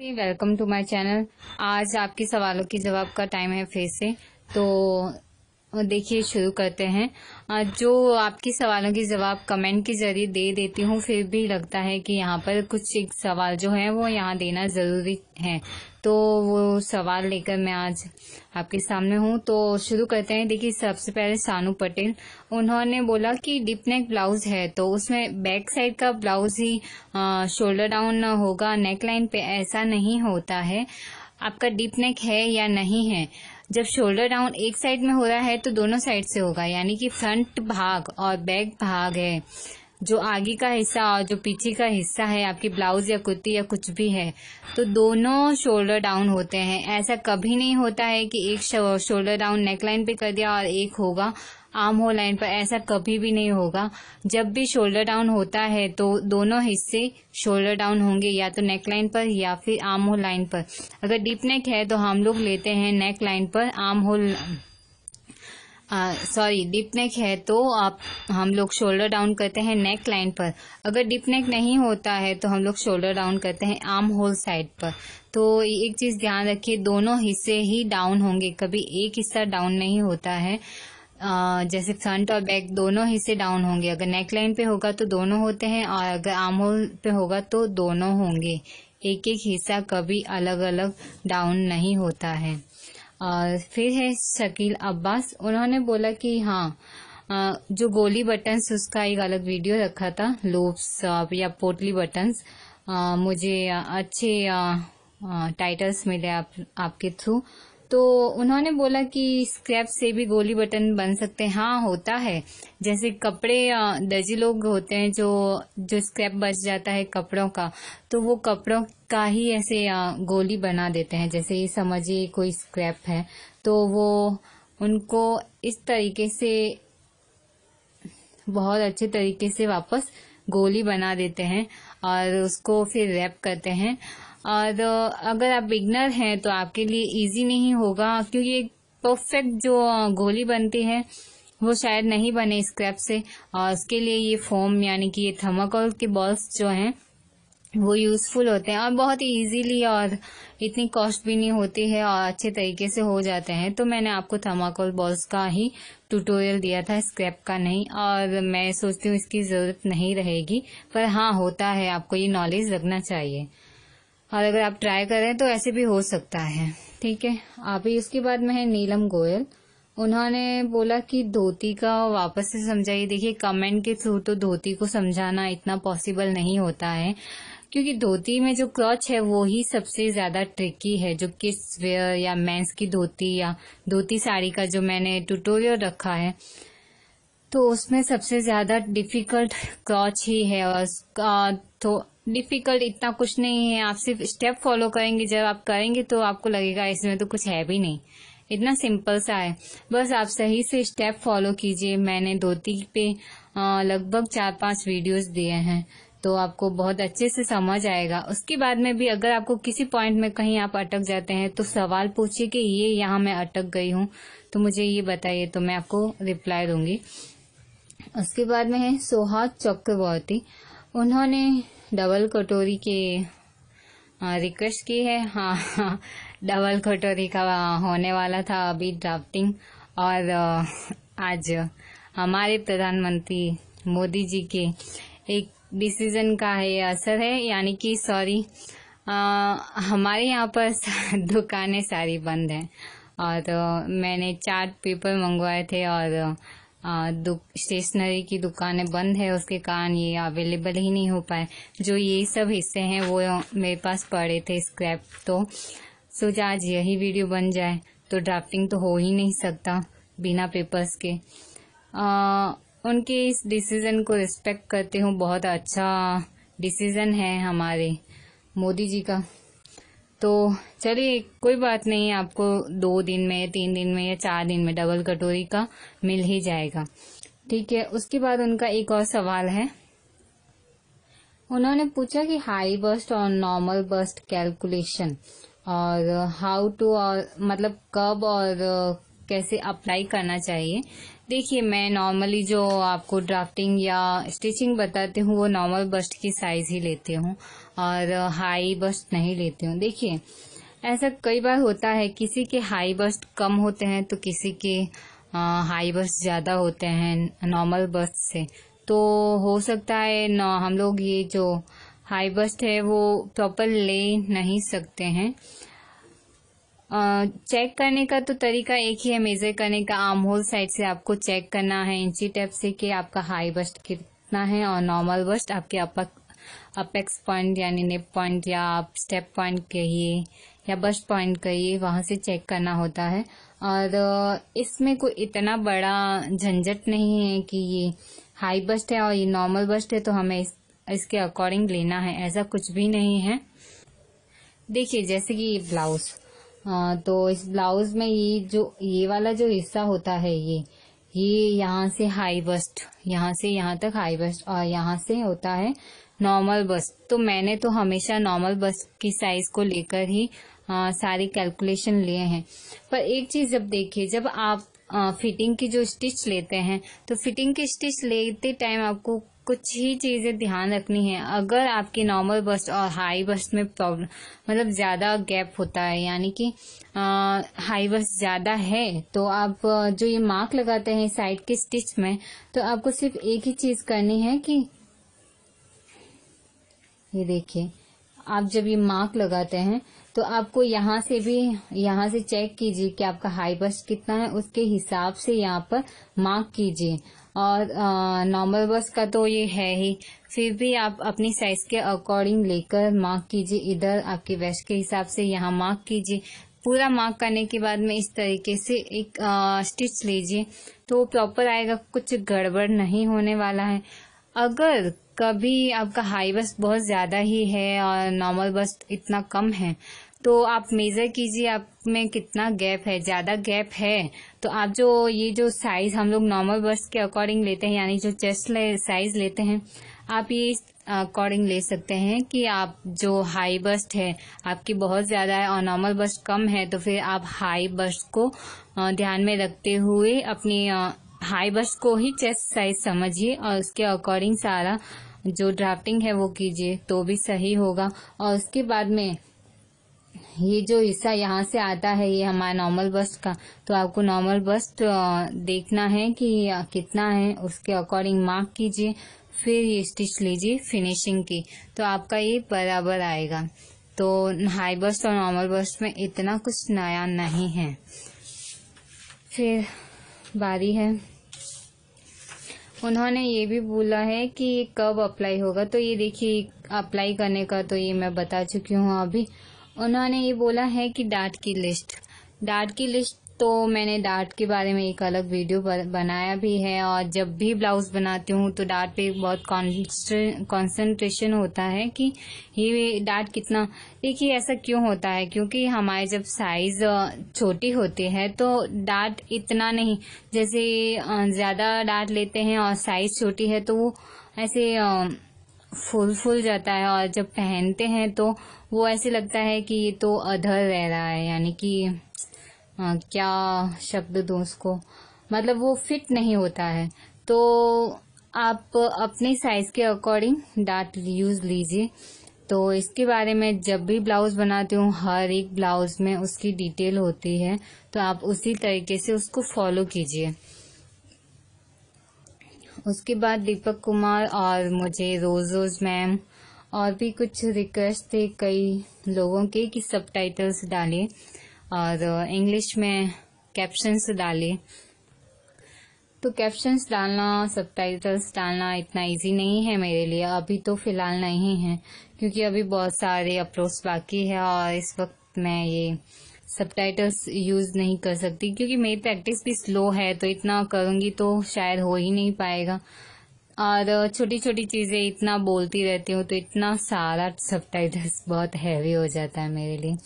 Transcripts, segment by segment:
welcome to my channel आज आपके सवालों के जवाब का टाइम है फिर से तो देखिए शुरू करते हैं जो आपके सवालों के जवाब कमेंट के जरिए दे देती हूँ फिर भी लगता है कि यहाँ पर कुछ एक सवाल जो है वो यहाँ देना ज़रूरी है तो वो सवाल लेकर मैं आज आपके सामने हूँ तो शुरू करते हैं देखिए सबसे पहले सानू पटेल उन्होंने बोला कि डिप नेक ब्लाउज है तो उसमें बैक साइड का ब्लाउज ही शोल्डर डाउन होगा नेक लाइन पे ऐसा नहीं होता है आपका डिप नेक है या नहीं है जब शोल्डर डाउन एक साइड में हो रहा है तो दोनों साइड से होगा यानी कि फ्रंट भाग और बैक भाग है जो आगे का हिस्सा और जो पीछे का हिस्सा है आपकी ब्लाउज या कुर्ती या कुछ भी है तो दोनों शोल्डर डाउन होते हैं ऐसा कभी नहीं होता है कि एक शोल्डर डाउन नेकलाइन पे कर दिया और एक होगा आर्म होल लाइन पर ऐसा कभी भी नहीं होगा जब भी शोल्डर डाउन होता है तो दोनों हिस्से शोल्डर डाउन होंगे या तो नेक लाइन पर या फिर आर्म होल लाइन पर अगर डीप नेक है तो हम लोग लेते हैं नेक लाइन पर arm hole sorry deep neck है तो आप हम लोग शोल्डर डाउन करते हैं नेक लाइन पर अगर डिप नेक नहीं होता है तो हम लोग शोल्डर डाउन करते हैं आर्म होल साइड पर तो एक चीज़ ध्यान रखिए दोनों हिस्से ही डाउन होंगे कभी एक हिस्सा डाउन नहीं होता है जैसे फ्रंट और बैक दोनों हिस्से डाउन होंगे अगर नेक लाइन पे होगा तो दोनों होते हैं और अगर आर्म होल पे होगा तो दोनों होंगे एक एक हिस्सा कभी अलग अलग डाउन नहीं होता है आ, फिर है शकील अब्बास उन्होंने बोला कि हाँ जो गोली बटन्स उसका एक अलग वीडियो रखा था लूप्स या पोटली बटन्स मुझे अच्छे टाइटल्स मिले आप, आपके थ्रू तो उन्होंने बोला कि स्क्रैप से भी गोली बटन बन सकते हैं हाँ होता है जैसे कपड़े दर्जी लोग होते हैं जो जो स्क्रैप बच जाता है कपड़ों का तो वो कपड़ों का ही ऐसे गोली बना देते हैं जैसे ये समझिए कोई स्क्रैप है तो वो उनको इस तरीके से बहुत अच्छे तरीके से वापस गोली बना देते हैं और उसको फिर रैप करते हैं और अगर आप बिगनर हैं तो आपके लिए इजी नहीं होगा क्योंकि एक परफेक्ट जो गोली बनती है वो शायद नहीं बने स्क्रैप से और उसके लिए ये फोम यानी कि ये थर्माकोल के बॉल्स जो हैं वो यूज़फुल होते हैं और बहुत ही ईजीली और इतनी कॉस्ट भी नहीं होती है और अच्छे तरीके से हो जाते हैं तो मैंने आपको थर्माकोल बॉल्स का ही ट्यूटोरियल दिया था स्क्रैप का नहीं और मैं सोचती हूँ इसकी ज़रूरत नहीं रहेगी पर हाँ होता है आपको ये नॉलेज रखना चाहिए और अगर आप ट्राई करें तो ऐसे भी हो सकता है ठीक है अभी इसके बाद में है नीलम गोयल उन्होंने बोला कि धोती का वापस से समझाइए देखिए कमेंट के थ्रू तो धोती को समझाना इतना पॉसिबल नहीं होता है क्योंकि धोती में जो क्रॉच है वो ही सबसे ज्यादा ट्रिकी है जो किस वेयर या मेंस की धोती या धोती साड़ी का जो मैंने ट्यूटोरियल रखा है तो उसमें सबसे ज्यादा डिफिकल्ट क्रॉच ही है और तो डिफिकल्ट इतना कुछ नहीं है आप सिर्फ स्टेप फॉलो करेंगे जब आप करेंगे तो आपको लगेगा इसमें तो कुछ है भी नहीं इतना सिंपल सा है बस आप सही से स्टेप फॉलो कीजिए मैंने धोती पे लगभग चार पांच वीडियोस दिए हैं तो आपको बहुत अच्छे से समझ आएगा उसके बाद में भी अगर आपको किसी पॉइंट में कहीं आप अटक जाते हैं तो सवाल पूछिए कि ये यहाँ मैं अटक गई हूँ तो मुझे ये बताइए तो मैं आपको रिप्लाई दूंगी उसके बाद में है सोहा चक्रवर्ती उन्होंने डबल कटोरी के रिक्वेस्ट की है हाँ, हाँ डबल कटोरी का होने वाला था अभी ड्राफ्टिंग और आज हमारे प्रधानमंत्री मोदी जी के एक डिसीजन का है असर है यानी कि सॉरी हमारे यहाँ पर दुकानें सारी बंद हैं और मैंने चार्ट पेपर मंगवाए थे और स्टेशनरी की दुकानें बंद है उसके कारण ये अवेलेबल ही नहीं हो पाए जो ये सब हिस्से हैं वो मेरे पास पड़े थे स्क्रैप तो सोच आज यही वीडियो बन जाए तो ड्राफ्टिंग तो हो ही नहीं सकता बिना पेपर्स के आ, उनके इस डिसीज़न को रिस्पेक्ट करती हूँ बहुत अच्छा डिसीज़न है हमारे मोदी जी का तो चलिए कोई बात नहीं आपको दो दिन में तीन दिन में या चार दिन में डबल कटोरी का मिल ही जाएगा ठीक है उसके बाद उनका एक और सवाल है उन्होंने पूछा कि हाई बस्ट और नॉर्मल बस्ट कैलकुलेशन और हाउ टू और मतलब कब और कैसे अप्लाई करना चाहिए देखिए मैं नॉर्मली जो आपको ड्राफ्टिंग या स्टिचिंग बताती हूँ वो नॉर्मल बस्ट की साइज ही लेती हूँ और हाई बस्ट नहीं लेती हूँ देखिए ऐसा कई बार होता है किसी के हाई बस्ट कम होते हैं तो किसी के हाई बस्ट ज़्यादा होते हैं नॉर्मल बस्ट से तो हो सकता है न हम लोग ये जो हाई बस्ट है वो प्रॉपर ले नहीं सकते हैं चेक करने का तो तरीका एक ही है मेजर करने का आर्म होल साइड से आपको चेक करना है इंची टेप से कि आपका हाई बस्ट कितना है और नॉर्मल बस्ट आपके अपर अपेक्स पॉइंट यानी नेप पॉइंट या आप स्टेप पॉइंट कहिए या बस्ट पॉइंट कहिए वहाँ से चेक करना होता है और इसमें कोई इतना बड़ा झंझट नहीं है कि ये हाई बस्ट है और ये नॉर्मल बस्ट है तो हमें इस, इसके अकॉर्डिंग लेना है ऐसा कुछ भी नहीं है देखिए जैसे कि ये ब्लाउज तो इस ब्लाउज में ये जो ये वाला जो हिस्सा होता है ये ये यहाँ से हाई बस्ट यहाँ से यहाँ तक हाई बस्ट और यहाँ से होता है नॉर्मल बस तो मैंने तो हमेशा नॉर्मल बस की साइज को लेकर ही आ, सारी कैलकुलेशन लिए हैं पर एक चीज जब देखिए जब आप आ, फिटिंग की जो स्टिच लेते हैं तो फिटिंग की स्टिच लेते टाइम आपको कुछ ही चीज़ें ध्यान रखनी है अगर आपकी नॉर्मल बस और हाई बस में प्रॉब्लम मतलब ज़्यादा गैप होता है यानी कि हाई बस ज़्यादा है तो आप जो ये मार्क लगाते हैं साइड के स्टिच में तो आपको सिर्फ एक ही चीज़ करनी है कि ये देखिए आप जब ये मार्क लगाते हैं तो आपको यहाँ से भी यहाँ से चेक कीजिए कि आपका हाई बस्ट कितना है उसके हिसाब से यहाँ पर मार्क कीजिए और नॉर्मल बस का तो ये है ही फिर भी आप अपनी साइज के अकॉर्डिंग लेकर मार्क कीजिए इधर आपके वेस्ट के हिसाब से यहाँ मार्क कीजिए पूरा मार्क करने के बाद में इस तरीके से एक स्टिच लीजिए तो प्रॉपर आएगा कुछ गड़बड़ नहीं होने वाला है अगर कभी आपका हाई बस बहुत ज़्यादा ही है और नॉर्मल बस इतना कम है तो आप मेज़र कीजिए आप में कितना गैप है ज़्यादा गैप है तो आप जो ये जो साइज़ हम लोग नॉर्मल बस के अकॉर्डिंग लेते हैं यानी जो चेस्ट ले, साइज़ लेते हैं आप ये अकॉर्डिंग ले सकते हैं कि आप जो हाई बस्ट है आपकी बहुत ज़्यादा है और नॉर्मल बस्ट कम है तो फिर आप हाई बस्ट को ध्यान में रखते हुए अपनी हाई बस्ट को ही चेस्ट साइज समझिए और उसके अकॉर्डिंग सारा जो ड्राफ्टिंग है वो कीजिए तो भी सही होगा और उसके बाद में ये जो हिस्सा यहाँ से आता है ये हमारा नॉर्मल बस्ट का तो आपको नॉर्मल बस्ट देखना है कि कितना है उसके अकॉर्डिंग मार्क कीजिए फिर ये स्टिच लीजिए फिनिशिंग की तो आपका ये बराबर आएगा तो हाई बस्ट और नॉर्मल बस्ट में इतना कुछ नया नहीं है फिर बारी है उन्होंने ये भी बोला है कि ये कब अप्लाई होगा तो ये देखिए अप्लाई करने का तो ये मैं बता चुकी हूँ अभी उन्होंने ये बोला है कि डाट की लिस्ट डाट की लिस्ट तो मैंने डार्ट के बारे में एक अलग वीडियो बनाया भी है और जब भी ब्लाउज़ बनाती हूँ तो डार्ट पे बहुत कॉन्सेंट्रेशन होता है कि ये डार्ट कितना देखिए ऐसा क्यों होता है क्योंकि हमारे जब साइज़ छोटी होती है तो डार्ट इतना नहीं जैसे ज़्यादा डार्ट लेते हैं और साइज़ छोटी है तो वो ऐसे फुल फुल जाता है और जब पहनते हैं तो वो ऐसे लगता है कि ये तो अधर रह रहा है यानी कि आ, हाँ, क्या शब्द दो उसको मतलब वो फिट नहीं होता है तो आप अपने साइज के अकॉर्डिंग डाट यूज लीजिए तो इसके बारे में जब भी ब्लाउज बनाती हूँ हर एक ब्लाउज में उसकी डिटेल होती है तो आप उसी तरीके से उसको फॉलो कीजिए उसके बाद दीपक कुमार और मुझे रोज रोज मैम और भी कुछ रिक्वेस्ट थे कई लोगों के कि सब टाइटल्स डालें और इंग्लिश में कैप्शंस डाले तो कैप्शंस डालना सब डालना इतना इजी नहीं है मेरे लिए अभी तो फिलहाल नहीं है क्योंकि अभी बहुत सारे अपलोड्स बाकी है और इस वक्त मैं ये सब यूज़ नहीं कर सकती क्योंकि मेरी प्रैक्टिस भी स्लो है तो इतना करूँगी तो शायद हो ही नहीं पाएगा और छोटी छोटी चीज़ें इतना बोलती रहती हूँ तो इतना सारा सब बहुत हैवी हो जाता है मेरे लिए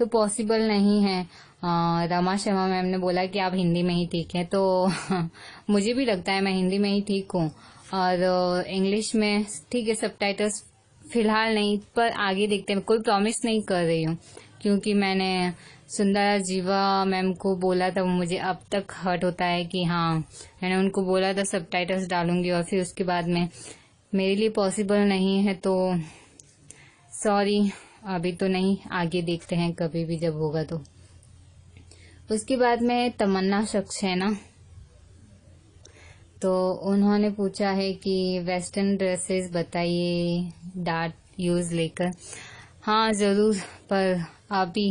तो पॉसिबल नहीं है रमा शर्मा मैम ने बोला कि आप हिंदी में ही ठीक हैं तो मुझे भी लगता है मैं हिंदी में ही ठीक हूँ और इंग्लिश में ठीक है सब फिलहाल नहीं पर आगे देखते हैं कोई प्रॉमिस नहीं कर रही हूँ क्योंकि मैंने सुंदर जीवा मैम को बोला था मुझे अब तक हर्ट होता है कि हाँ मैंने उनको बोला था सब टाइटल्स डालूंगी और फिर उसके बाद में मेरे लिए पॉसिबल नहीं है तो सॉरी अभी तो नहीं आगे देखते हैं कभी भी जब होगा तो उसके बाद में तमन्ना शख्स है ना तो उन्होंने पूछा है कि वेस्टर्न ड्रेसेस बताइए डार्ट यूज लेकर हाँ ज़रूर पर अभी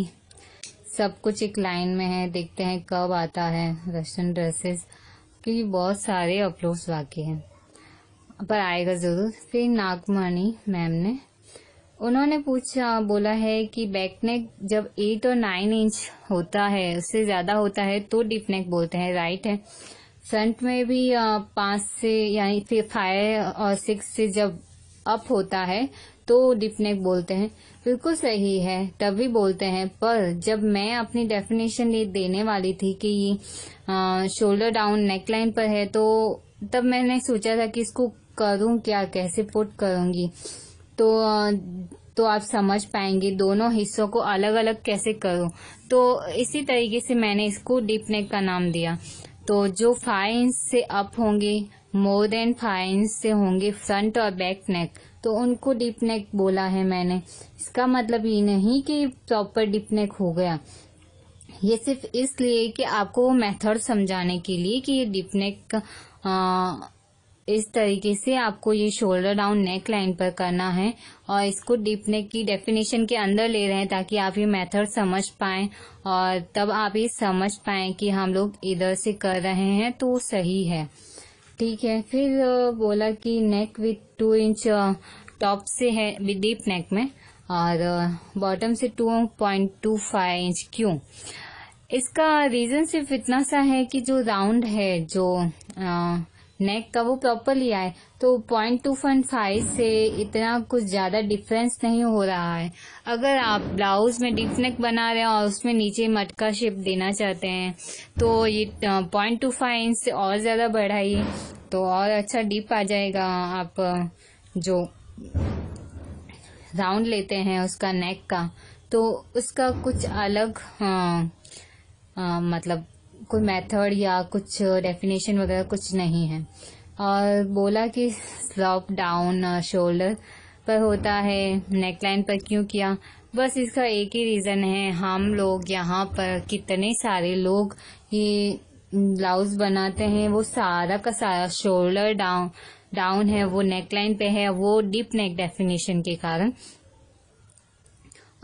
सब कुछ एक लाइन में है देखते हैं कब आता है वेस्टर्न ड्रेसेस क्योंकि बहुत सारे अपलोड्स बाकी हैं पर आएगा ज़रूर फिर नागमणि मैम ने उन्होंने पूछा बोला है कि बैकनेक जब एट और नाइन इंच होता है उससे ज़्यादा होता है तो डिपनेक बोलते हैं राइट है फ्रंट में भी पांच से यानी फिर फाइव और सिक्स से जब अप होता है तो डिपनेक बोलते हैं बिल्कुल सही है तभी बोलते हैं पर जब मैं अपनी डेफिनेशन देने वाली थी कि शोल्डर डाउन नेक लाइन पर है तो तब मैंने सोचा था कि इसको करूं क्या कैसे पुट करूंगी तो तो आप समझ पाएंगे दोनों हिस्सों को अलग अलग कैसे करो तो इसी तरीके से मैंने इसको डीप नेक का नाम दिया तो जो फाइव इंच से अप होंगे मोर देन फाइव इंच से होंगे फ्रंट और बैक नेक तो उनको डीप नेक बोला है मैंने इसका मतलब ये नहीं कि प्रॉपर डीप नेक हो गया ये सिर्फ इसलिए कि आपको मेथड समझाने के लिए कि ये डीप नेक आ, इस तरीके से आपको ये शोल्डर डाउन नेक लाइन पर करना है और इसको डीप नेक की डेफिनेशन के अंदर ले रहे हैं ताकि आप ये मेथड समझ पाए और तब आप ये समझ पाए कि हम लोग इधर से कर रहे हैं तो सही है ठीक है फिर बोला कि neck with two inch top से है डीप नेक में और बॉटम से two point two five inch क्यों इसका रीज़न सिर्फ इतना सा है कि जो राउंड है जो आ, नेक का वो प्रॉपरली आए तो पॉइंट टू पॉइंट फाइव से इतना कुछ ज़्यादा डिफरेंस नहीं हो रहा है अगर आप ब्लाउज में डीप नेक बना रहे हैं और उसमें नीचे मटका शेप देना चाहते हैं तो ये पॉइंट टू फाइव इंच से और ज़्यादा बढ़ाइए तो और अच्छा डीप आ जाएगा आप जो राउंड लेते हैं उसका नेक का तो उसका कुछ अलग आ, आ, मतलब कोई मेथड या कुछ डेफिनेशन वगैरह कुछ नहीं है और बोला कि स्लॉप डाउन शोल्डर पर होता है नेकलाइन पर क्यों किया बस इसका एक ही रीज़न है हम लोग यहाँ पर कितने सारे लोग ये ब्लाउज बनाते हैं वो सारा का सारा शोल्डर डाउन डाउन है वो नेकलाइन पे है वो डीप नेक डेफिनेशन के कारण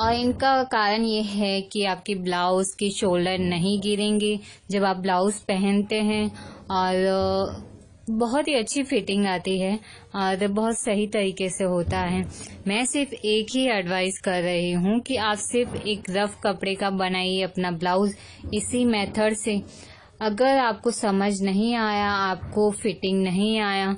और इनका कारण ये है कि आपकी ब्लाउज की शोल्डर नहीं गिरेंगे जब आप ब्लाउज पहनते हैं और बहुत ही अच्छी फिटिंग आती है और बहुत सही तरीके से होता है मैं सिर्फ एक ही एडवाइस कर रही हूँ कि आप सिर्फ एक रफ कपड़े का बनाइए अपना ब्लाउज इसी मेथड से अगर आपको समझ नहीं आया आपको फिटिंग नहीं आया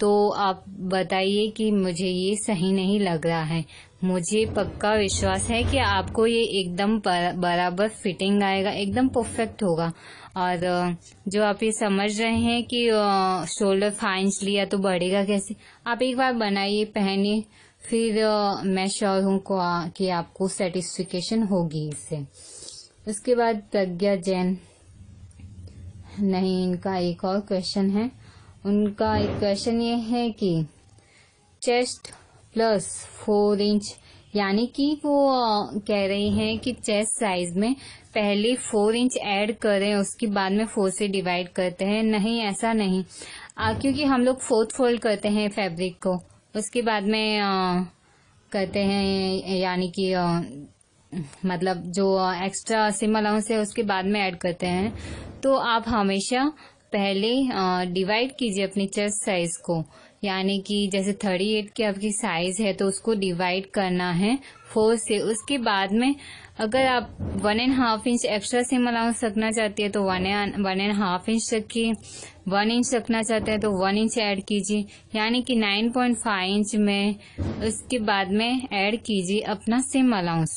तो आप बताइए कि मुझे ये सही नहीं लग रहा है मुझे पक्का विश्वास है कि आपको ये एकदम बराबर फिटिंग आएगा एकदम परफेक्ट होगा और जो आप ये समझ रहे हैं कि शोल्डर फाइंस लिया तो बढ़ेगा कैसे आप एक बार बनाइए पहनिए फिर मैं श्योर हूँ कि आपको सेटिस्फिकेशन होगी इससे उसके बाद प्रज्ञा जैन नहीं इनका एक और क्वेश्चन है उनका एक क्वेश्चन ये है कि चेस्ट प्लस फोर इंच यानी कि वो कह रही हैं कि चेस्ट साइज में पहले फोर इंच ऐड करें उसके बाद में फोर से डिवाइड करते हैं नहीं ऐसा नहीं आ, क्योंकि हम लोग फोर्थ फोल्ड करते हैं फैब्रिक को उसके बाद में आ, करते हैं यानी कि मतलब जो एक्स्ट्रा सिम अलाउंस है उसके बाद में ऐड करते हैं तो आप हमेशा पहले डिवाइड कीजिए अपनी चेस्ट साइज को यानी कि जैसे 38 की आपकी साइज है तो उसको डिवाइड करना है फोर से उसके बाद में अगर आप one and half inch extra seam allowance रखना चाहती है तो one one and half inch रखिए वन इंच रखना चाहते हैं तो वन इंच ऐड कीजिए यानी कि नाइन पॉइंट फाइव इंच में उसके बाद में ऐड कीजिए अपना सेम अलाउंस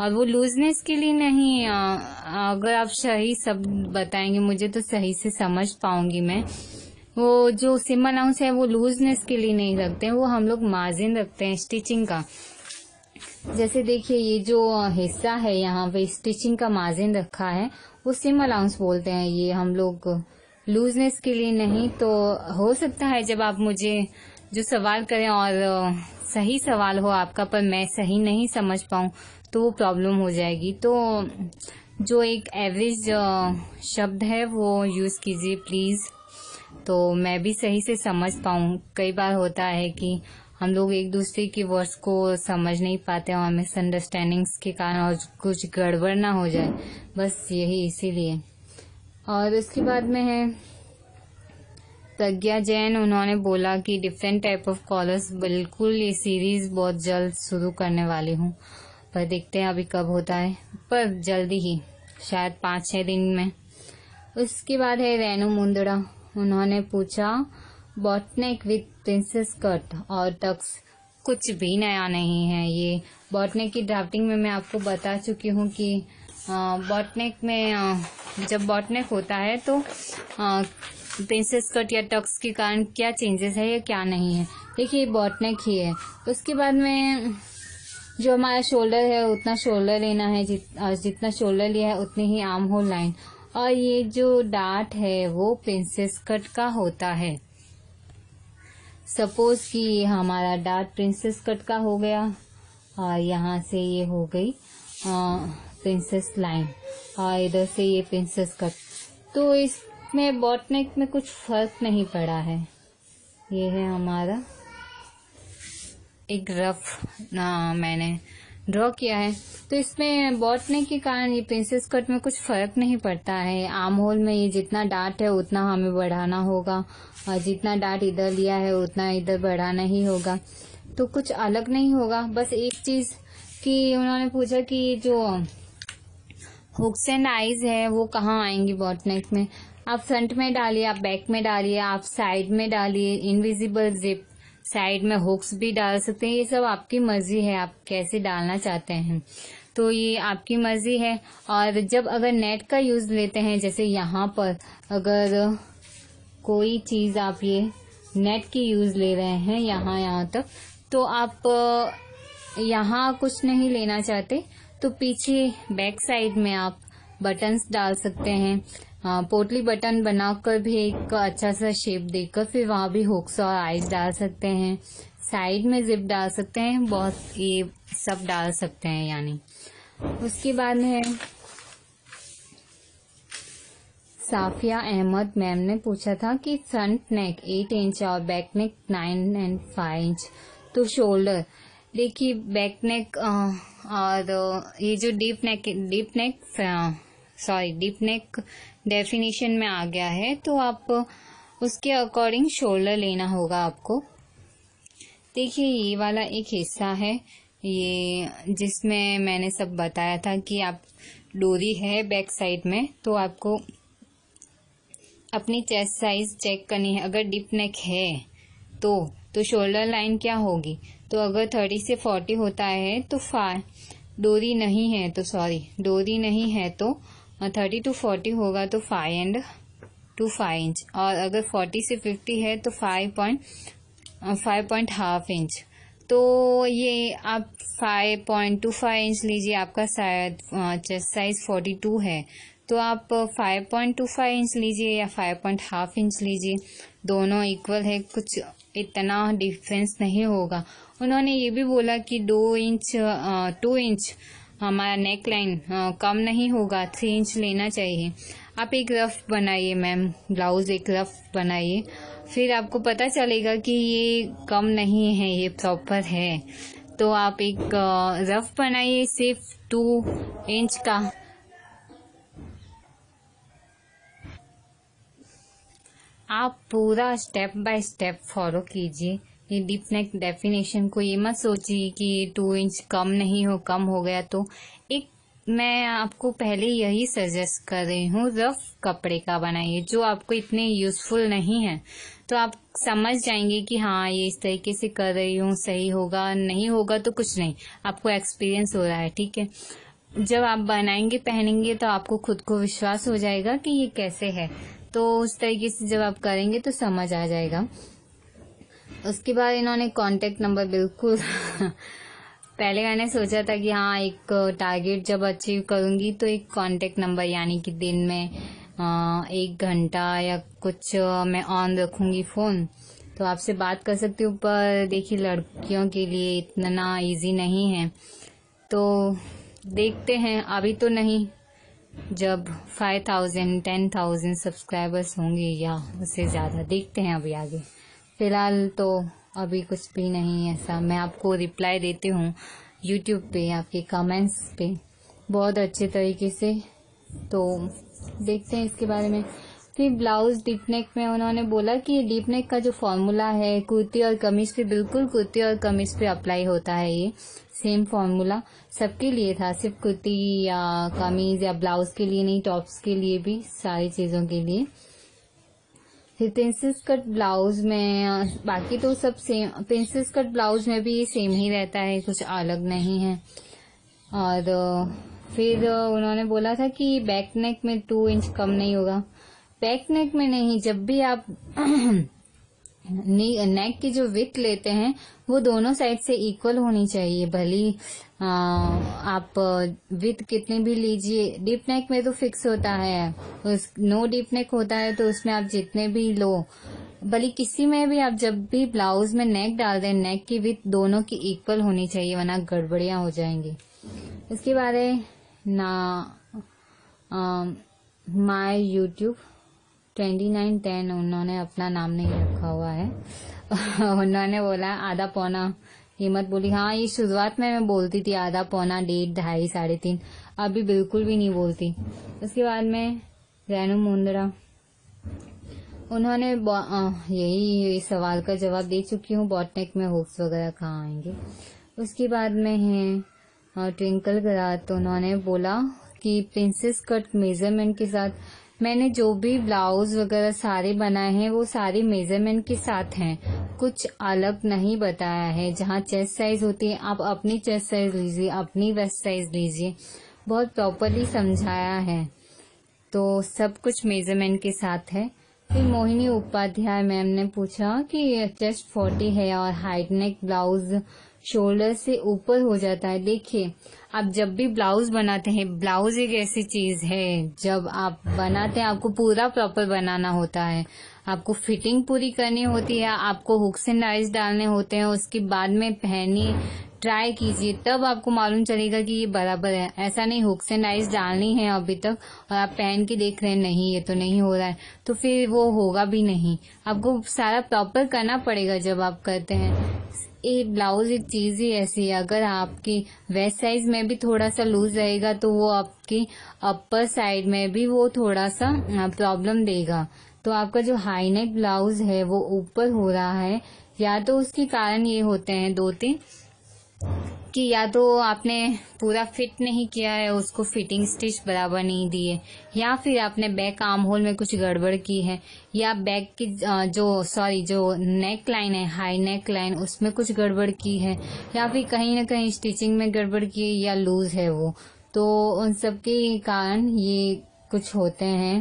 और वो लूजनेस के लिए नहीं अगर आप सही सब बताएंगे मुझे तो सही से समझ पाऊंगी मैं वो जो सिम अलाउंस है वो लूजनेस के लिए नहीं रखते हैं वो हम लोग मार्जिन रखते हैं स्टिचिंग का जैसे देखिए ये जो हिस्सा है यहाँ पे स्टिचिंग का मार्जिन रखा है वो सिम अलाउंस बोलते हैं ये हम लोग लूजनेस के लिए नहीं तो हो सकता है जब आप मुझे जो सवाल करें और सही सवाल हो आपका पर मैं सही नहीं समझ पाऊँ तो वो प्रॉब्लम हो जाएगी तो जो एक एवरेज शब्द है वो यूज़ कीजिए प्लीज़ तो मैं भी सही से समझ पाऊँ कई बार होता है कि हम लोग एक दूसरे के वर्ड्स को समझ नहीं पाते और मिसअंडरस्टैंडिंग्स के कारण और कुछ गड़बड़ ना हो जाए बस यही इसीलिए और उसके बाद में है प्रज्ञा जैन उन्होंने बोला कि डिफरेंट टाइप ऑफ कॉलर्स बिल्कुल ये सीरीज बहुत जल्द शुरू करने वाली हूँ पर देखते हैं अभी कब होता है पर जल्दी ही शायद पाँच छः दिन में उसके बाद है रेनू मुंदड़ा उन्होंने पूछा बॉटनिक विद प्रिंसेस कट और टक्स कुछ भी नया नहीं है ये बॉटनिक की ड्राफ्टिंग में मैं आपको बता चुकी हूँ कि बॉटनिक में जब बॉटनिक होता है तो प्रिंसेस कट या टक्स के कारण क्या चेंजेस है या क्या नहीं है देखिए बॉटनिक ही है उसके बाद में जो हमारा शोल्डर है उतना शोल्डर लेना है जित, जितना शोल्डर लिया है उतनी ही आर्म होल लाइन और ये जो डाट है वो प्रिंसेस कट का होता है सपोज कि ये हमारा डाट प्रिंसेस कट का हो गया और यहाँ से ये हो गई प्रिंसेस लाइन और इधर से ये प्रिंसेस कट तो इसमें बॉटनेक में कुछ फर्क नहीं पड़ा है ये है हमारा एक रफ ना मैंने ड्रॉ किया है तो इसमें बॉटने के कारण ये प्रिंसेस कट में कुछ फर्क नहीं पड़ता है आम होल में ये जितना डार्ट है उतना हमें बढ़ाना होगा और जितना डार्ट इधर लिया है उतना इधर बढ़ाना ही होगा तो कुछ अलग नहीं होगा बस एक चीज कि उन्होंने पूछा कि जो हुक्स एंड आईज है वो कहाँ आएंगी बॉटनेक में आप फ्रंट में डालिए आप बैक में डालिए आप साइड में डालिए इनविजिबल जिप साइड में हुक्स भी डाल सकते हैं ये सब आपकी मर्जी है आप कैसे डालना चाहते हैं तो ये आपकी मर्जी है और जब अगर नेट का यूज़ लेते हैं जैसे यहाँ पर अगर कोई चीज़ आप ये नेट की यूज़ ले रहे हैं यहाँ यहाँ तक तो आप यहाँ कुछ नहीं लेना चाहते तो पीछे बैक साइड में आप बटन्स डाल सकते हैं हाँ, पोटली बटन बनाकर भी एक अच्छा सा शेप देकर फिर वहाँ भी हुक्स और आइज डाल सकते हैं साइड में जिप डाल सकते हैं बहुत ये सब डाल सकते हैं यानी उसके बाद है साफिया अहमद मैम ने पूछा था कि फ्रंट नेक एट इंच और back neck nine and five inch तो शोल्डर देखिए बैक नेक और ये जो deep neck deep neck sorry deep neck definition में आ गया है तो आप उसके अकॉर्डिंग शोल्डर लेना होगा आपको देखिए ये वाला एक हिस्सा है ये जिसमें मैंने सब बताया था कि आप डोरी है बैक साइड में तो आपको अपनी चेस्ट साइज चेक करनी है अगर डिप नेक है तो तो शोल्डर लाइन क्या होगी तो अगर थर्टी से फोर्टी होता है तो फा डोरी नहीं है तो सॉरी डोरी नहीं है तो थर्टी टू फोर्टी होगा तो five and two five inch और अगर फोर्टी से फिफ्टी है तो five point five point half inch तो ये आप five point two five inch लीजिए आपका शायद चेस्ट साइज फोर्टी टू है तो आप five point two five inch लीजिए या फाइव पॉइंट हाफ इंच लीजिए दोनों इक्वल है कुछ इतना डिफरेंस नहीं होगा उन्होंने ये भी बोला कि दो इंच टू इंच हमारा नेक लाइन हाँ, कम नहीं होगा थ्री इंच लेना चाहिए आप एक रफ बनाइए मैम ब्लाउज एक रफ बनाइए फिर आपको पता चलेगा कि ये कम नहीं है ये प्रॉपर है तो आप एक रफ बनाइए सिर्फ टू इंच का आप पूरा स्टेप बाय स्टेप फॉलो कीजिए ये डीप नेक डेफिनेशन को ये मत सोचिए कि टू इंच कम नहीं हो कम हो गया तो एक मैं आपको पहले यही सजेस्ट कर रही हूँ रफ कपड़े का बनाइए जो आपको इतने यूजफुल नहीं है तो आप समझ जाएंगे कि हाँ ये इस तरीके से कर रही हूँ सही होगा नहीं होगा तो कुछ नहीं आपको एक्सपीरियंस हो रहा है ठीक है जब आप बनाएंगे पहनेंगे तो आपको खुद को विश्वास हो जाएगा कि ये कैसे है तो उस तरीके से जब आप करेंगे तो समझ आ जाएगा उसके बाद इन्होंने कांटेक्ट नंबर बिल्कुल पहले मैंने सोचा था कि हाँ एक टारगेट जब अचीव करूंगी तो एक कांटेक्ट नंबर यानी कि दिन में एक घंटा या कुछ मैं ऑन रखूंगी फ़ोन तो आपसे बात कर सकती हूँ पर देखिए लड़कियों के लिए इतना ना ईजी नहीं है तो देखते हैं अभी तो नहीं जब five thousand ten thousand subscribers होंगे या उससे ज़्यादा देखते हैं अभी आगे फ़िलहाल तो अभी कुछ भी नहीं ऐसा मैं आपको रिप्लाई देती हूँ यूट्यूब पे आपके कमेंट्स पे बहुत अच्छे तरीके से तो देखते हैं इसके बारे में फिर ब्लाउज डीप नेक में उन्होंने बोला कि डीप नेक का जो फॉर्मूला है कुर्ती और कमीज पे बिल्कुल कुर्ती और कमीज पे अप्लाई होता है ये सेम फॉर्मूला सबके लिए था सिर्फ कुर्ती या कमीज या ब्लाउज के लिए नहीं टॉप्स के लिए भी सारी चीज़ों के लिए फिर पेंसिल कट ब्लाउज में बाकी तो सब सेम पेंसिल कट ब्लाउज में भी सेम ही रहता है कुछ अलग नहीं है और फिर उन्होंने बोला था कि बैक नेक में टू इंच कम नहीं होगा बैक नेक में नहीं जब भी आप नेक की जो विथ लेते हैं वो दोनों साइड से इक्वल होनी चाहिए भली आ, आप विथ कितनी भी लीजिए डीप नेक में तो फिक्स होता है उस नो डीप नेक होता है तो उसमें आप जितने भी लो भली किसी में भी आप जब भी ब्लाउज में नेक डाल दें नेक की विथ दोनों की इक्वल होनी चाहिए वरना गड़बड़िया हो जाएंगी इसके बारे ना my YouTube twenty nine ten उन्होंने अपना नाम नहीं रखा हुआ है उन्होंने बोला आधा पौना हिम्मत बोली हाँ ये शुरुआत में मैं बोलती थी आधा पौना डेढ़ ढाई साढ़े तीन अभी बिल्कुल भी नहीं बोलती उसके बाद में रेनू मुंद्रा उन्होंने यही यही सवाल का जवाब दे चुकी हूँ बॉटनेक में होप्स वगैरह कहाँ आएंगे उसके बाद में है ट्विंकल गरात तो उन्होंने बोला कि प्रिंसेस कट मेजरमेंट के साथ मैंने जो भी ब्लाउज वगैरह सारे बनाए हैं वो सारे मेजरमेंट के साथ हैं कुछ अलग नहीं बताया है जहाँ चेस्ट साइज होती है आप अपनी चेस्ट साइज लीजिए अपनी वेस्ट साइज लीजिए बहुत प्रॉपरली समझाया है तो सब कुछ मेजरमेंट के साथ है फिर मोहिनी उपाध्याय मैम ने पूछा कि चेस्ट फोर्टी है और हाइट नेक ब्लाउज शोल्डर से ऊपर हो जाता है देखिए आप जब भी ब्लाउज बनाते हैं ब्लाउज एक ऐसी चीज है जब आप बनाते हैं आपको पूरा प्रॉपर बनाना होता है आपको फिटिंग पूरी करनी होती है आपको हुक्स एंड आइज डालने होते हैं उसके बाद में पहनी ट्राई कीजिए तब आपको मालूम चलेगा कि ये बराबर है ऐसा नहीं हुक्स एंड आइज डालनी है अभी तक और आप पहन के देख रहे हैं नहीं ये तो नहीं हो रहा है तो फिर वो होगा भी नहीं आपको सारा प्रॉपर करना पड़ेगा जब आप करते हैं ये ब्लाउज एक चीज ही ऐसी है अगर आपकी वेस्ट साइज में भी थोड़ा सा लूज रहेगा तो वो आपकी अपर साइड में भी वो थोड़ा सा हाँ, प्रॉब्लम देगा तो आपका जो हाई नेक ब्लाउज है वो ऊपर हो रहा है या तो उसके कारण ये होते हैं दो तीन कि या तो आपने पूरा फिट नहीं किया है उसको फिटिंग स्टिच बराबर नहीं दी है या फिर आपने बैक आर्म होल में कुछ गड़बड़ की है या बैक की जो सॉरी जो नेक लाइन है हाई नेक लाइन उसमें कुछ गड़बड़ की है या फिर कहीं ना कहीं स्टिचिंग में गड़बड़ की है या लूज है वो तो उन सबके कारण ये कुछ होते हैं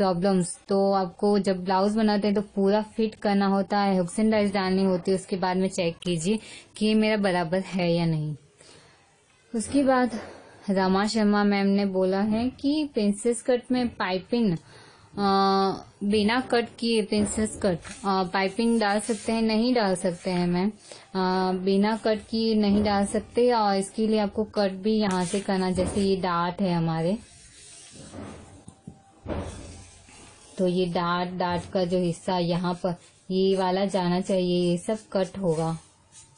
प्रॉब्लम्स तो आपको जब ब्लाउज बनाते हैं तो पूरा फिट करना होता है हुक्सन डाइज डालनी होती है उसके बाद में चेक कीजिए कि ये मेरा बराबर है या नहीं उसके बाद रामा शर्मा मैम ने बोला है कि प्रिंसेस कट में पाइपिंग बिना कट किए प्रिंसेस कट पाइपिंग डाल सकते हैं नहीं डाल सकते हैं मैम बिना कट किए नहीं डाल सकते और इसके लिए आपको कट भी यहाँ से करना जैसे ये डाट है हमारे तो ये डाट डाट का जो हिस्सा यहाँ पर ये वाला जाना चाहिए ये सब कट होगा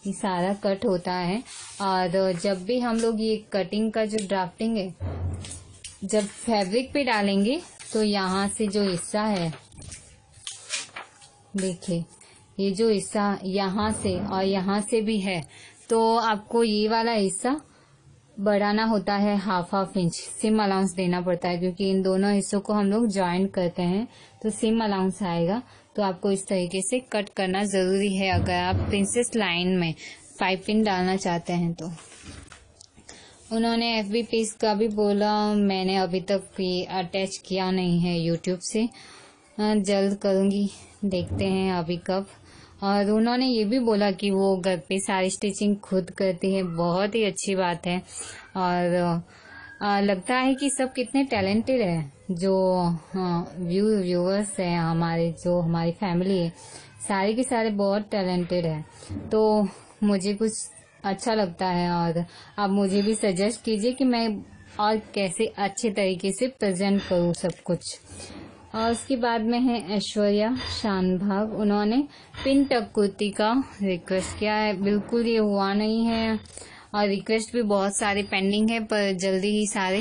ये सारा कट होता है और जब भी हम लोग ये कटिंग का जो ड्राफ्टिंग है जब फैब्रिक पे डालेंगे तो यहाँ से जो हिस्सा है देखिए ये जो हिस्सा यहाँ से और यहाँ से भी है तो आपको ये वाला हिस्सा बढ़ाना होता है half half inch seam allowance देना पड़ता है क्योंकि इन दोनों हिस्सों को हम लोग ज्वाइन करते हैं तो सिम अलाउंस आएगा तो आपको इस तरीके से कट करना ज़रूरी है अगर आप प्रिंसेस लाइन में फाइव पिन डालना चाहते हैं तो उन्होंने एफ बी पीस का भी बोला मैंने अभी तक भी अटैच किया नहीं है यूट्यूब से हाँ, जल्द करूंगी देखते हैं अभी कब और उन्होंने ये भी बोला कि वो घर पे सारी स्टिचिंग खुद करती है बहुत ही अच्छी बात है और आ, लगता है कि सब कितने टैलेंटेड है जो व्यू व्यूअर्स है हमारे जो हमारी फैमिली है सारे के सारे बहुत टैलेंटेड है तो मुझे कुछ अच्छा लगता है और आप मुझे भी सजेस्ट कीजिए कि मैं और कैसे अच्छे तरीके से प्रेजेंट करूँ सब कुछ और उसके बाद में है ऐश्वर्या शान भाग उन्होंने पिंटक कुर्ती का रिक्वेस्ट किया है बिल्कुल ये हुआ नहीं है और रिक्वेस्ट भी बहुत सारे पेंडिंग है पर जल्दी ही सारे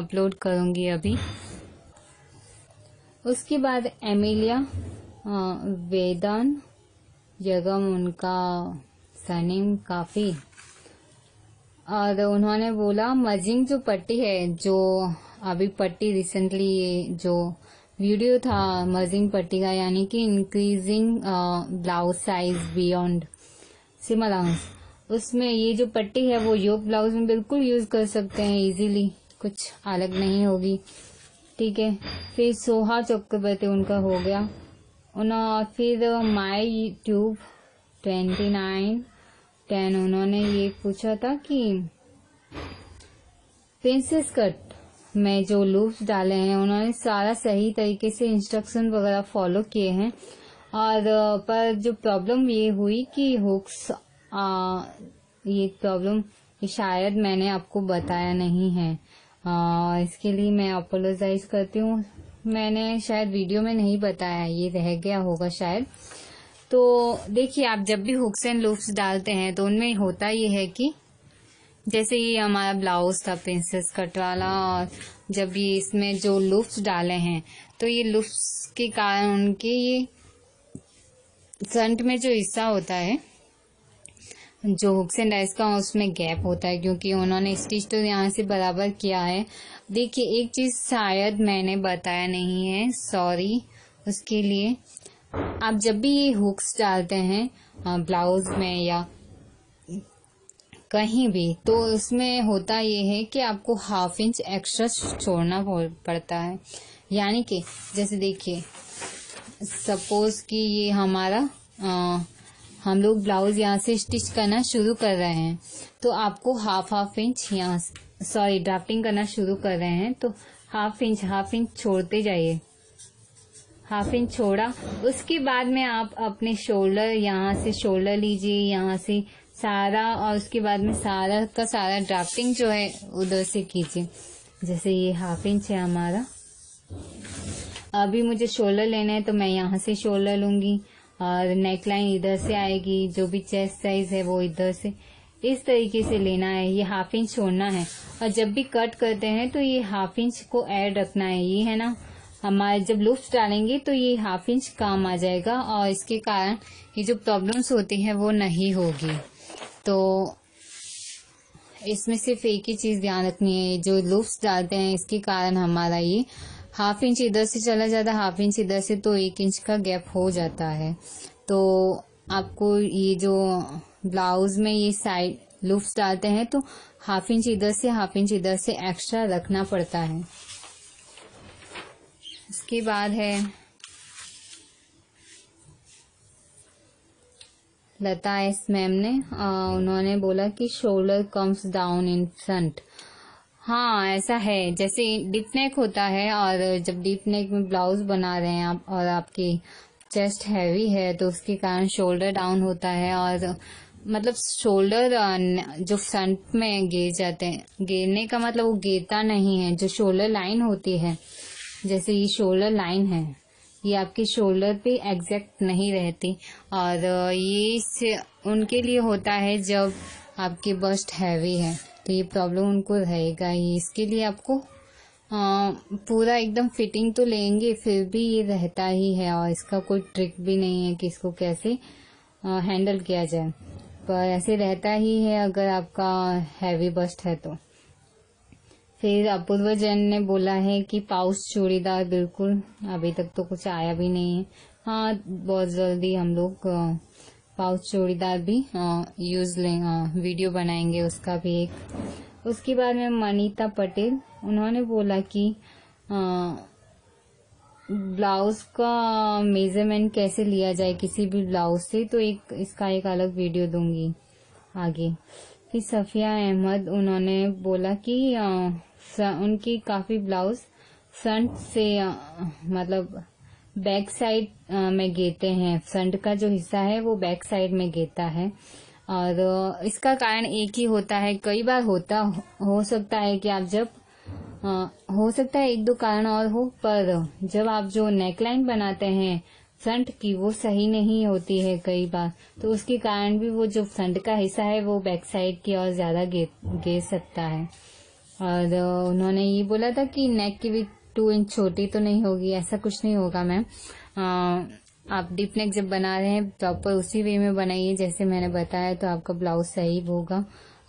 अपलोड करूंगी अभी उसके बाद एमिलिया वेदन जगम उनका सनिम काफ़ी और उन्होंने बोला मजिंग जो पट्टी है जो अभी पट्टी रिसेंटली ये जो वीडियो था मर्जिंग का यानी कि increasing blouse size beyond seam allowance उसमें ये जो पट्टी है वो योग ब्लाउज में बिल्कुल यूज कर सकते हैं इजीली कुछ अलग नहीं होगी ठीक है फिर सोहा चक्रवर्ती उनका हो गया फिर my tube twenty nine ten उन्होंने ये पूछा था कि प्रिंसेस कट में जो लूप्स डाले हैं उन्होंने सारा सही तरीके से इंस्ट्रक्शन वगैरह फॉलो किए हैं और पर जो प्रॉब्लम ये हुई कि हुक्स आ, ये प्रॉब्लम शायद मैंने आपको बताया नहीं है आ, इसके लिए मैं अपोलोजाइज करती हूँ मैंने शायद वीडियो में नहीं बताया ये रह गया होगा शायद तो देखिए आप जब भी हुक्स एंड लूप्स डालते हैं तो उनमें होता ये है कि जैसे ये हमारा ब्लाउज था प्रिंसेस कट वाला और जब ये इसमें जो लुप्स डाले हैं तो ये लुप्स के कारण उनके ये फ्रंट में जो हिस्सा होता है जो हुक्स एंड डाइस का उसमें गैप होता है क्योंकि उन्होंने स्टिच तो यहाँ से बराबर किया है देखिए एक चीज शायद मैंने बताया नहीं है सॉरी उसके लिए आप जब भी ये हुक्स डालते हैं ब्लाउज में या कहीं भी तो उसमें होता ये है कि आपको हाफ इंच एक्स्ट्रा छोड़ना पड़ता है यानी कि जैसे देखिए सपोज कि ये हमारा आ, हम लोग ब्लाउज यहाँ से स्टिच करना शुरू कर रहे हैं तो आपको हाफ हाफ इंच यहाँ सॉरी ड्राफ्टिंग करना शुरू कर रहे हैं तो हाफ इंच हाफ इंच छोड़ते जाइए हाफ इंच छोड़ा उसके बाद में आप अपने शोल्डर यहाँ से शोल्डर लीजिए यहाँ से सारा और उसके बाद में सारा का सारा ड्राफ्टिंग जो है उधर से कीजिए जैसे ये हाफ इंच है हमारा अभी मुझे शोल्डर लेना है तो मैं यहाँ से शोल्डर लूंगी और नेक लाइन इधर से आएगी जो भी चेस्ट साइज है वो इधर से इस तरीके से लेना है ये हाफ इंच छोड़ना है और जब भी कट करते हैं तो ये हाफ इंच को ऐड रखना है ये है ना हमारे जब लूप्स डालेंगे तो ये हाफ इंच काम आ जाएगा और इसके कारण ये जो प्रॉब्लम्स होती हैं वो नहीं होगी तो इसमें सिर्फ एक ही चीज़ ध्यान रखनी है जो लूप्स डालते हैं इसके कारण हमारा ये हाफ इंच इधर से चला जाता है हाफ इंच इधर से तो एक इंच का गैप हो जाता है तो आपको ये जो ब्लाउज में ये साइड लूप्स डालते हैं तो हाफ इंच इधर से हाफ इंच इधर से एक्स्ट्रा रखना पड़ता है उसके बाद है लता एस मैम ने आ, उन्होंने बोला कि shoulder comes down in front हाँ ऐसा है जैसे डीप नेक होता है और जब डीप नेक में ब्लाउज बना रहे हैं आप और आपकी चेस्ट हैवी है तो उसके कारण शोल्डर डाउन होता है और मतलब शोल्डर जो फ्रंट में गिर जाते हैं गिरने का मतलब वो गिरता नहीं है जो शोल्डर लाइन होती है जैसे ये शोल्डर लाइन है ये आपके शोल्डर पे एग्जैक्ट नहीं रहती और ये उनके लिए होता है जब आपकी बस्ट हैवी है तो ये प्रॉब्लम उनको रहेगा ये इसके लिए आपको आ, पूरा एकदम फिटिंग तो लेंगे फिर भी ये रहता ही है और इसका कोई ट्रिक भी नहीं है कि इसको कैसे हैंडल किया जाए पर ऐसे रहता ही है अगर आपका हैवी बस्ट है तो फिर अपूर्व जैन ने बोला है कि पाउस चूड़ीदार बिल्कुल अभी तक तो कुछ आया भी नहीं है हाँ बहुत जल्दी हम लोग पाउस चूड़ीदार भी यूज लें वीडियो बनाएंगे उसका भी एक उसके बाद में मनीता पटेल उन्होंने बोला कि ब्लाउज का मेजरमेंट कैसे लिया जाए किसी भी ब्लाउज से तो एक इसका एक अलग वीडियो दूंगी आगे फिर सफिया अहमद उन्होंने बोला कि उनकी काफी ब्लाउज फ्रंट से मतलब बैक साइड में गेते हैं फ्रंट का जो हिस्सा है वो बैक साइड में गेता है और इसका कारण एक ही होता है कई बार होता हो सकता है कि आप जब आ, हो सकता है एक दो कारण और हो पर जब आप जो नेकलाइन बनाते हैं फ्रंट की वो सही नहीं होती है कई बार तो उसके कारण भी वो जो फ्रंट का हिस्सा है वो बैक साइड की और ज्यादा गे, गे सकता है और उन्होंने ये बोला था कि नेक की भी टू इंच छोटी तो नहीं होगी ऐसा कुछ नहीं होगा मैम आप डीप नेक जब बना रहे हैं प्रॉपर उसी वे में बनाइए जैसे मैंने बताया तो आपका ब्लाउज सही होगा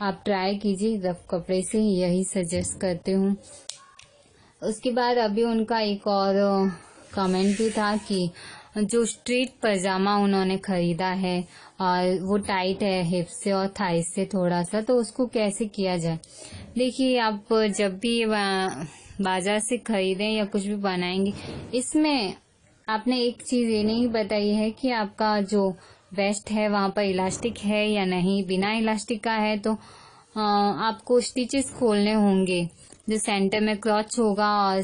आप ट्राई कीजिए रफ कपड़े से यही सजेस्ट करती हूँ उसके बाद अभी उनका एक और कमेंट भी था कि जो स्ट्रीट पजामा उन्होंने खरीदा है वो टाइट है हिप से और थाई से थोड़ा सा तो उसको कैसे किया जाए देखिए आप जब भी बाजार से खरीदें या कुछ भी बनाएंगे इसमें आपने एक चीज ये नहीं बताई है कि आपका जो वेस्ट है वहाँ पर इलास्टिक है या नहीं बिना इलास्टिक का है तो आपको स्टिचेस खोलने होंगे जो सेंटर में क्रॉच होगा और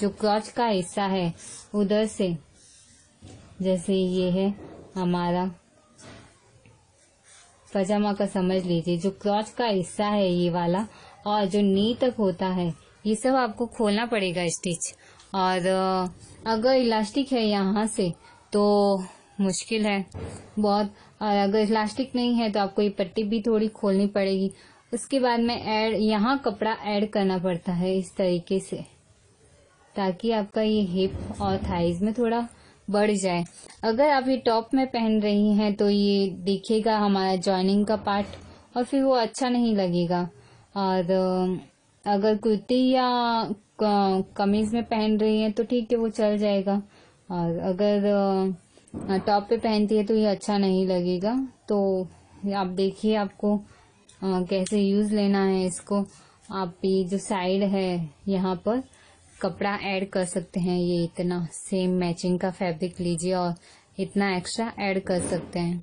जो क्रॉच का हिस्सा है उधर से जैसे ये है हमारा पजामा का समझ लीजिए जो क्लॉथ का हिस्सा है ये वाला और जो नी तक होता है ये सब आपको खोलना पड़ेगा स्टिच और अगर इलास्टिक है यहाँ से तो मुश्किल है बहुत और अगर इलास्टिक नहीं है तो आपको ये पट्टी भी थोड़ी खोलनी पड़ेगी उसके बाद में ऐड यहाँ कपड़ा ऐड करना पड़ता है इस तरीके से ताकि आपका ये हिप और थाइज में थोड़ा बढ़ जाए अगर आप ये टॉप में पहन रही हैं तो ये दिखेगा हमारा जॉइनिंग का पार्ट और फिर वो अच्छा नहीं लगेगा और अगर कुर्ती या कमीज में पहन रही हैं तो ठीक है वो चल जाएगा और अगर टॉप पे पहनती है तो ये अच्छा नहीं लगेगा तो आप देखिए आपको कैसे यूज़ लेना है इसको आप ये जो साइड है यहाँ पर कपड़ा ऐड कर सकते हैं ये इतना सेम मैचिंग का फैब्रिक लीजिए और इतना एक्स्ट्रा ऐड कर सकते हैं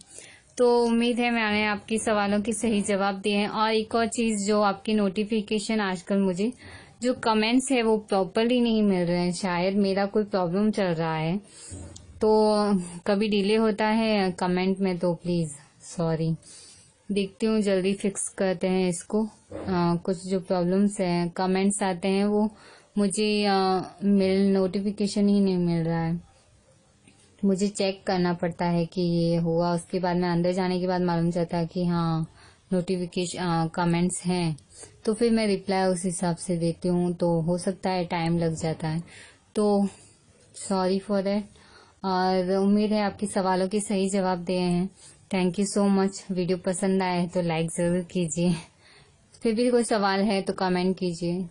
तो उम्मीद है मैंने आपके सवालों के सही जवाब दिए हैं और एक और चीज़ जो आपकी नोटिफिकेशन आजकल मुझे जो कमेंट्स है वो प्रॉपरली नहीं मिल रहे हैं शायद मेरा कोई प्रॉब्लम चल रहा है तो कभी डिले होता है कमेंट में तो प्लीज़ सॉरी देखती हूँ जल्दी फिक्स करते हैं इसको आ, कुछ जो प्रॉब्लम्स हैं कमेंट्स आते हैं वो मुझे आ, मेल नोटिफिकेशन ही नहीं मिल रहा है मुझे चेक करना पड़ता है कि ये हुआ उसके बाद मैं अंदर जाने के बाद मालूम चलता है कि हाँ नोटिफिकेशन कमेंट्स हैं तो फिर मैं रिप्लाई उस हिसाब से देती हूँ तो हो सकता है टाइम लग जाता है तो सॉरी फॉर दैट और उम्मीद है आपके सवालों के सही जवाब दिए हैं thank you so much video पसंद आए तो लाइक ज़रूर कीजिए फिर भी कोई सवाल है तो कमेंट कीजिए